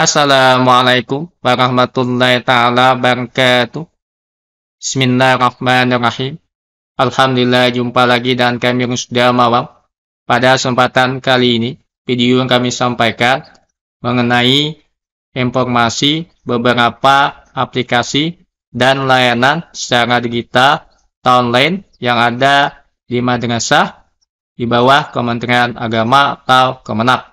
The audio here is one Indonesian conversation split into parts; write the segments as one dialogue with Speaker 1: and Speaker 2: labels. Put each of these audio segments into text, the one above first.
Speaker 1: Assalamualaikum warahmatullahi taala wabarakatuh. Bismillahirrahmanirrahim. Alhamdulillah jumpa lagi dan kami sudah mawam. Pada kesempatan kali ini, video yang kami sampaikan mengenai informasi beberapa aplikasi dan layanan secara digital online yang ada di madrasah di bawah Kementerian Agama atau Kemenak.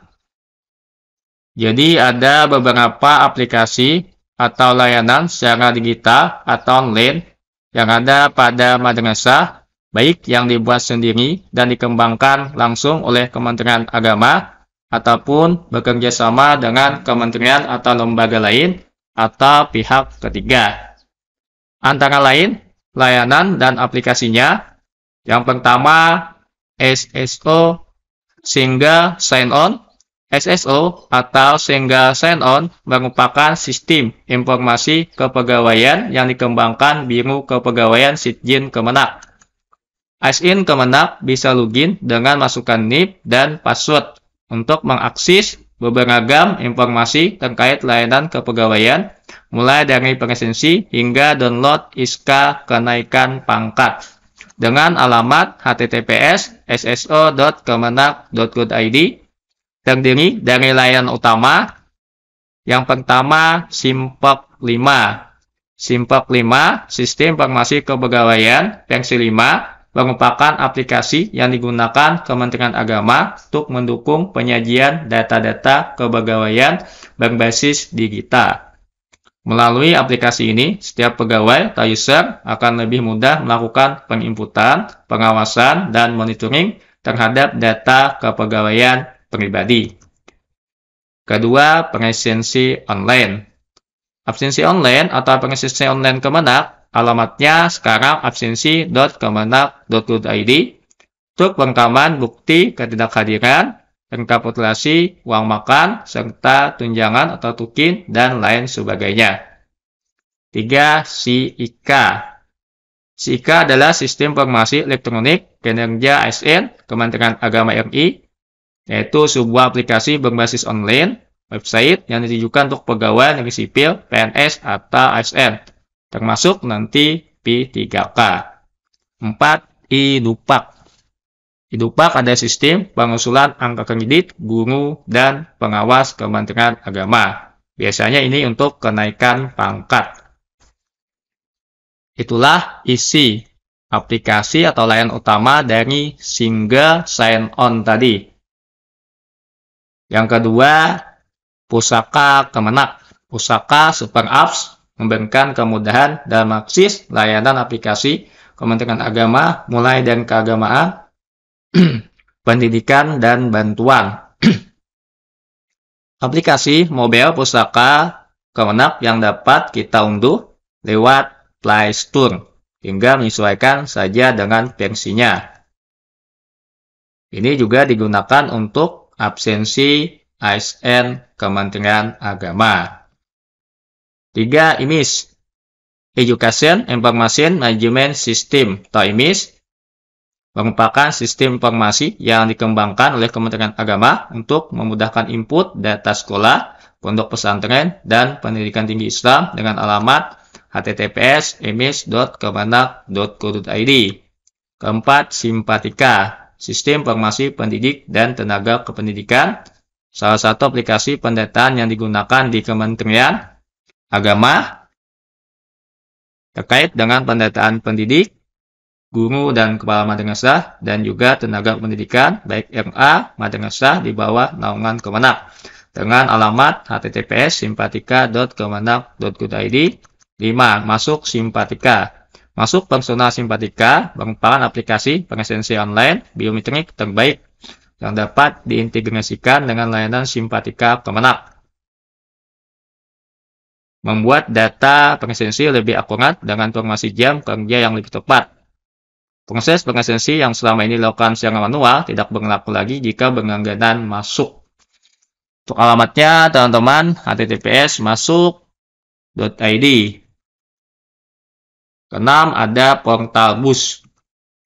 Speaker 1: Jadi ada beberapa aplikasi atau layanan secara digital atau online yang ada pada madrasah, baik yang dibuat sendiri dan dikembangkan langsung oleh Kementerian Agama ataupun bekerja sama dengan kementerian atau lembaga lain atau pihak ketiga. Antara lain, layanan dan aplikasinya. Yang pertama, SSO Single Sign On SSO atau Single Sign-On merupakan sistem informasi kepegawaian yang dikembangkan Biro Kepegawaian Sitjin Kemenak. ASN Kemenak bisa login dengan masukan NIP dan password untuk mengakses beragam informasi terkait layanan kepegawaian, mulai dari presensi hingga download ISKA kenaikan pangkat dengan alamat https sso.kemenak.go.id terdiri dari layanan utama. Yang pertama, Simpok 5. Simpok 5, Sistem Informasi Kepegawaian versi 5, merupakan aplikasi yang digunakan Kementerian Agama untuk mendukung penyajian data-data kepegawaian berbasis digital. Melalui aplikasi ini, setiap pegawai atau user akan lebih mudah melakukan penginputan, pengawasan, dan monitoring terhadap data kepegawaian pribadi. Kedua, pengesensi online. Absensi online atau pengesensi online Kemenak, alamatnya sekarang absensi.kemenak.go.id untuk perekaman bukti ketidakhadiran, rekapitulasi, uang makan, serta tunjangan atau tukin, dan lain sebagainya. Tiga, SIK. SIK adalah Sistem Informasi Elektronik Kinerja ASN Kementerian Agama RI yaitu sebuah aplikasi berbasis online, website yang ditujukan untuk pegawai negeri sipil, PNS, atau ASN, termasuk nanti P3K. 4. IDUPAK IDUPAK ada sistem pengusulan angka kredit, guru, dan pengawas Kementerian Agama. Biasanya ini untuk kenaikan pangkat. Itulah isi aplikasi atau layan utama dari single sign-on tadi. Yang kedua, Pusaka Kemenak. Pusaka Super Apps memberikan kemudahan dalam akses layanan aplikasi Kementerian Agama mulai dari keagamaan, pendidikan, dan bantuan. aplikasi mobile Pusaka Kemenak yang dapat kita unduh lewat Play Store hingga menyesuaikan saja dengan versinya. Ini juga digunakan untuk absensi ASN Kementerian Agama. 3. IMIS Education Information Management System atau IMIS merupakan sistem informasi yang dikembangkan oleh Kementerian Agama untuk memudahkan input data sekolah, pondok pesantren, dan pendidikan tinggi Islam dengan alamat https imis.kemenak.go.id. Keempat, simpatika. Sistem Formasi Pendidik dan Tenaga Kependidikan, salah satu aplikasi pendataan yang digunakan di Kementerian Agama terkait dengan pendataan pendidik, guru dan kepala madrasah, dan juga tenaga pendidikan, baik RA, madrasah di bawah naungan kemenak dengan alamat https simpatika.kemenak.go.id 5. Masuk simpatika Masuk persona simpatika merupakan aplikasi pengesensi online biometrik terbaik yang dapat diintegrasikan dengan layanan simpatika kemenak. Membuat data pengesensi lebih akurat dengan informasi jam kerja yang lebih tepat. Proses pengesensi yang selama ini dilakukan secara manual tidak berlaku lagi jika berlangganan masuk. Untuk alamatnya, teman-teman, https masuk.id. Keenam, ada portal BUS.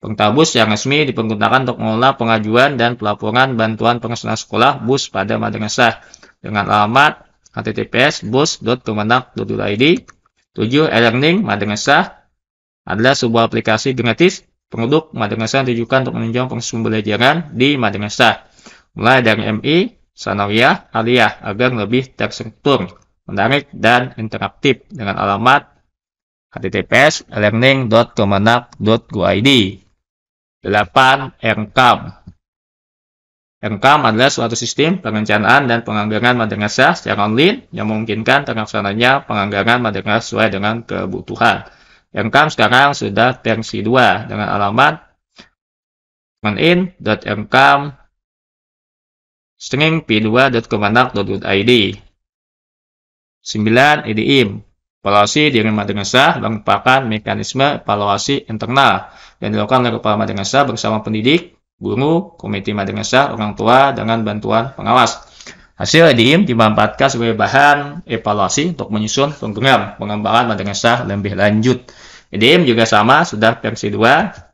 Speaker 1: Portal BUS yang resmi dipergunakan untuk mengelola pengajuan dan pelaporan bantuan pengesahan sekolah BUS pada madrasah dengan alamat https bus.kemenak.id 7 e-learning madrasah adalah sebuah aplikasi gratis produk madrasah ditujukan untuk menunjang proses pembelajaran di madrasah mulai dari MI, Sanawiyah, Aliyah agar lebih terstruktur, menarik, dan interaktif dengan alamat https learning.kemenak.go.id 8. RKAM RKAM adalah suatu sistem perencanaan dan penganggaran madrasah secara online yang memungkinkan terlaksananya penganggaran madrasah sesuai dengan kebutuhan. RKAM sekarang sudah
Speaker 2: versi 2 dengan alamat manin.rkam stringp2.kemenak.go.id
Speaker 1: 9. IDIM Evaluasi dengan madrasah merupakan mekanisme evaluasi internal yang dilakukan oleh kepala madrasah bersama pendidik, guru, komite madrasah, orang tua dengan bantuan pengawas. Hasil EDIM dimanfaatkan sebagai bahan evaluasi untuk menyusun program pengembangan madrasah lebih lanjut. EDIM juga sama, sudah versi 2.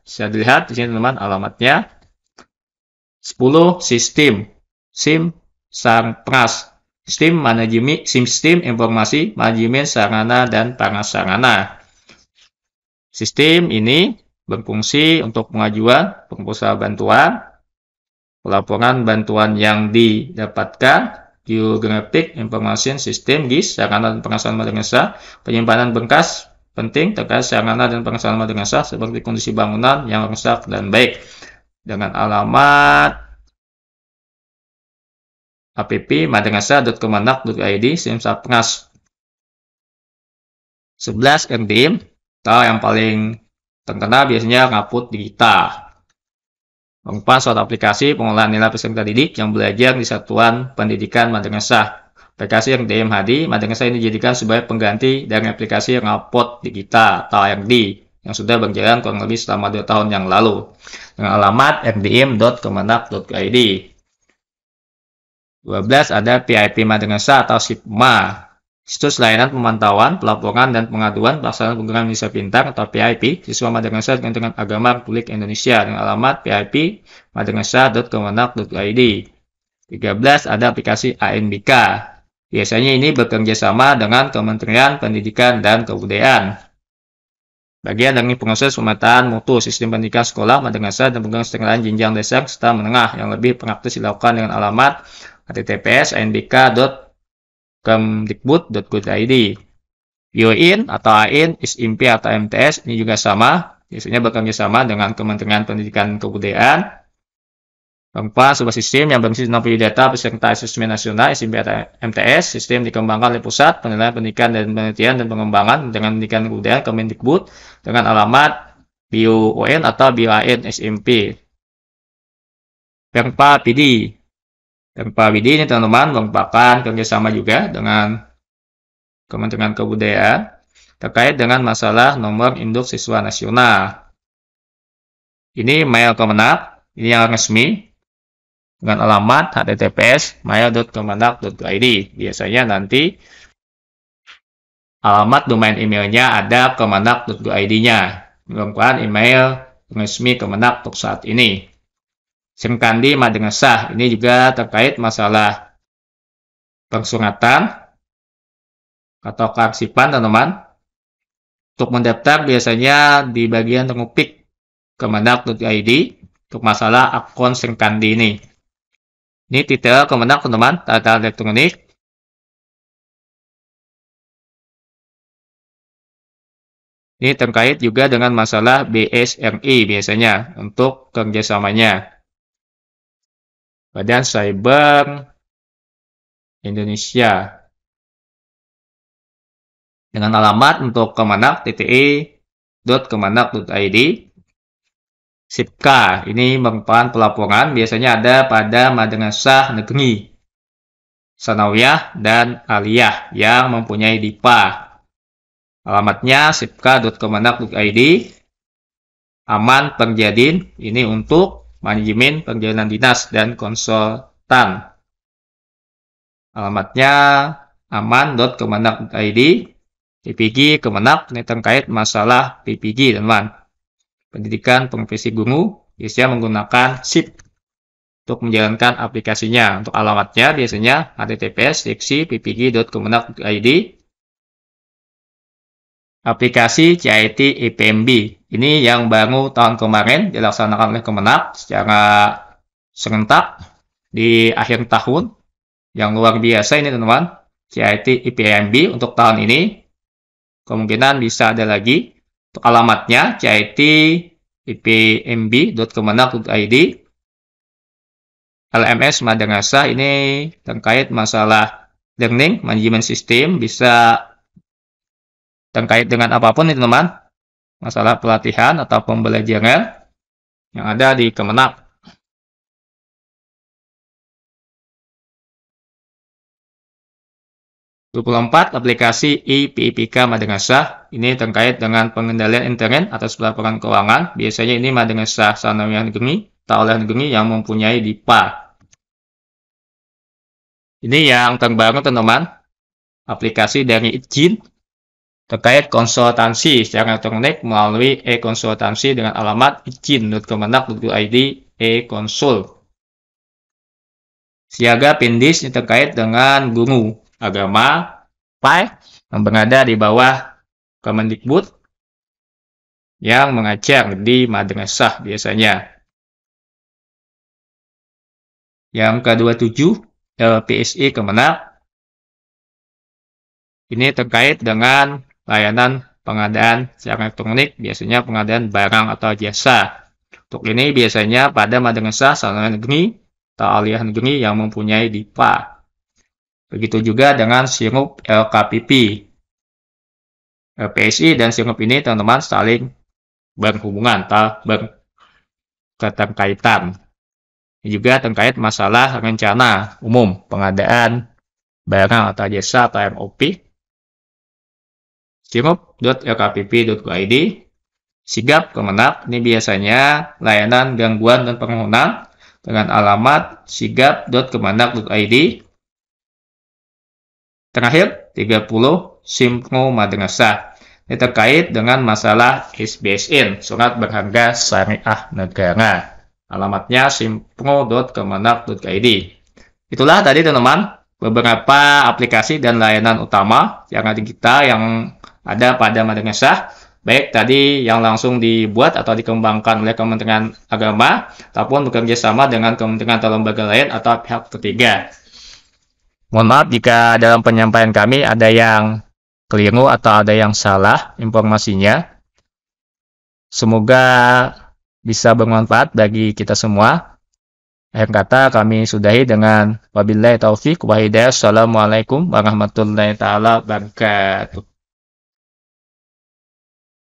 Speaker 1: Saya lihat di sini teman alamatnya. 10 sistem SIM Sarpras sistem manajemen sistem informasi manajemen sarana dan prasarana. Sistem ini berfungsi untuk pengajuan pengusaha bantuan, pelaporan bantuan yang didapatkan, geografik informasi sistem GIS, sarana dan prasarana madrasah, penyimpanan bengkas penting terkait sarana dan prasarana madrasah seperti kondisi bangunan yang rusak dan baik dengan alamat
Speaker 2: app sim simsapnas 11 NDM atau yang paling
Speaker 1: terkenal biasanya ngaput digital. kita suatu aplikasi pengolahan nilai peserta didik yang belajar di satuan pendidikan madrasah aplikasi yang DM Hadi madrasah ini dijadikan sebagai pengganti dari aplikasi ngaput digital kita atau yang di yang sudah berjalan kurang lebih selama 2 tahun yang lalu dengan alamat mdm.kemenak.id. 12 ada PIP dengan atau SIPMA. Situs layanan pemantauan, pelaporan, dan pengaduan pelaksanaan program Indonesia Pintar atau PIP siswa Madrasah dengan Agama Republik Indonesia dengan alamat PIP madrasah.kemenak.id. 13 ada aplikasi ANBK. Biasanya ini bekerja sama dengan Kementerian Pendidikan dan Kebudayaan. Bagian dari proses pemetaan mutu sistem pendidikan sekolah, madrasah, dan program setengah jenjang dasar serta menengah yang lebih praktis dilakukan dengan alamat https nbk.kemdikbud.go.id UIN atau AIN, smp atau MTS ini juga sama, biasanya bekerja sama dengan Kementerian Pendidikan Kebudayaan. Keempat, sebuah sistem yang berisi nomor data peserta asesmen nasional SIMP atau MTS. Sistem dikembangkan oleh Pusat Penilaian Pendidikan dan Penelitian dan Pengembangan dengan Pendidikan Kebudayaan Kemendikbud dengan alamat BUIN atau BUIN SMP. Keempat, PD Pemkabid ini teman-teman merupakan kerjasama juga dengan Kementerian Kebudayaan terkait dengan masalah nomor induk siswa nasional. Ini mail Kemenak, ini yang resmi dengan alamat https mail.kemenak.id. Biasanya nanti alamat domain emailnya ada id nya Merupakan email resmi Kemenak untuk saat ini. SMKANDI Madrasah. Ini juga terkait masalah persuratan atau karsipan teman-teman. Untuk mendaftar biasanya di bagian tengupik kemenak.id untuk masalah akun sengkandi ini.
Speaker 2: Ini titel kemenak, teman-teman, data elektronik. Ini terkait juga dengan masalah BSRI biasanya untuk kerjasamanya. Badan Cyber Indonesia dengan alamat untuk kemenak id
Speaker 1: SIPKA ini merupakan pelaporan biasanya ada pada madrasah negeri sanawiyah dan aliyah yang mempunyai DIPA. Alamatnya id aman perjadin ini untuk manajemen perjalanan dinas, dan konsultan. Alamatnya aman.kemenak.id, PPG Kemenak ini terkait masalah PPG, teman. Pendidikan profesi guru biasanya menggunakan SIP untuk menjalankan aplikasinya. Untuk alamatnya biasanya https diksi ppg.kemenak.id aplikasi CIT EPMB ini yang baru tahun kemarin dilaksanakan oleh Kemenak secara serentak di akhir tahun. Yang luar biasa ini teman-teman. CIT IPMB untuk tahun ini. Kemungkinan bisa ada lagi. Untuk alamatnya CIT ipmb.kemenak.id LMS Madrasah ini terkait masalah learning management system bisa
Speaker 2: terkait dengan apapun nih teman-teman masalah pelatihan atau pembelajaran yang ada di Kemenak. empat aplikasi IPIPK Madrasah ini terkait dengan pengendalian internet atas pelaporan
Speaker 1: keuangan. Biasanya ini Madrasah Sanawiyah Negeri atau oleh negeri yang mempunyai DIPA. Ini yang terbaru teman-teman, aplikasi dari izin terkait konsultansi secara elektronik melalui e-konsultansi dengan alamat izin.kemenak.id e-konsul. Siaga Pindis terkait dengan guru agama PAI
Speaker 2: yang berada di bawah Kemendikbud yang mengajar di madrasah biasanya. Yang ke-27 LPSI eh, Kemenak
Speaker 1: ini terkait dengan layanan pengadaan secara elektronik, biasanya pengadaan barang atau jasa. Untuk ini biasanya pada madrasah saluran negeri atau aliyah negeri yang mempunyai DIPA. Begitu juga dengan sirup LKPP. PSI dan sirup ini teman-teman saling berhubungan atau berketerkaitan. Ini juga terkait masalah rencana umum pengadaan barang atau jasa atau MOP cimob.lkpp.go.id Sigap Kemenak ini biasanya layanan gangguan dan permohonan dengan alamat sigap.kemenak.id Terakhir, 30 Simpro Madrasah. Ini terkait dengan masalah SBSN, Surat Berharga Syariah Negara. Alamatnya simpro.kemenak.id Itulah tadi teman-teman beberapa aplikasi dan layanan utama yang ada kita yang ada pada Madrasah baik tadi yang langsung dibuat atau dikembangkan oleh Kementerian Agama ataupun bekerja sama dengan kementerian atau lembaga lain atau pihak ketiga. Mohon maaf jika dalam penyampaian kami ada yang keliru atau ada yang salah informasinya. Semoga bisa bermanfaat bagi kita semua. Akhir kata kami
Speaker 2: sudahi dengan wabillahi taufik wa hidayah. Assalamualaikum warahmatullahi taala wabarakatuh.